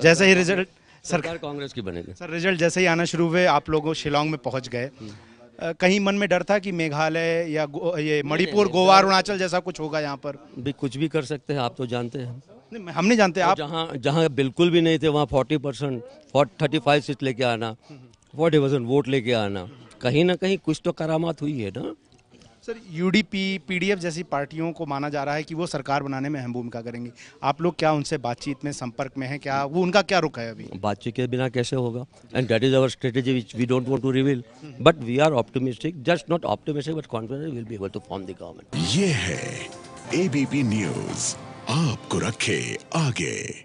जैसे ही रिजल्ट सरकार कांग्रेस की बनेगी सर रिजल्ट जैसे ही आना शुरू हुए आप लोगों शिलोंग में पहुंच गए हम्म। कहीं मन में डर था कि मेघालय या ये मणिपुर गोवा अरुणाचल जैसा कुछ होगा यहाँ पर भी कुछ भी कर सकते हैं आप तो जानते हैं नहीं हम नहीं जानते आप जहाँ जहाँ बिल्कुल भी नहीं थे वहाँ forty percent thirty five seat लेके आना फोर्टी परसेंट वोट लेके आना कहीं ना कहीं कुछ तो करामात हुई है ना सर यूडीपी पीडीएफ जैसी पार्टियों को माना जा रहा है कि वो सरकार बनाने में अहम भूमिका करेंगे आप लोग क्या उनसे बातचीत में संपर्क में हैं क्या वो उनका क्या रुख है अभी बातचीत के बिना कैसे होगा and that is our strategy which we don't want to reveal but we are optimistic just not optimistic but confident will be able to form the government ये है एबीपी न्यूज आपको रखे आगे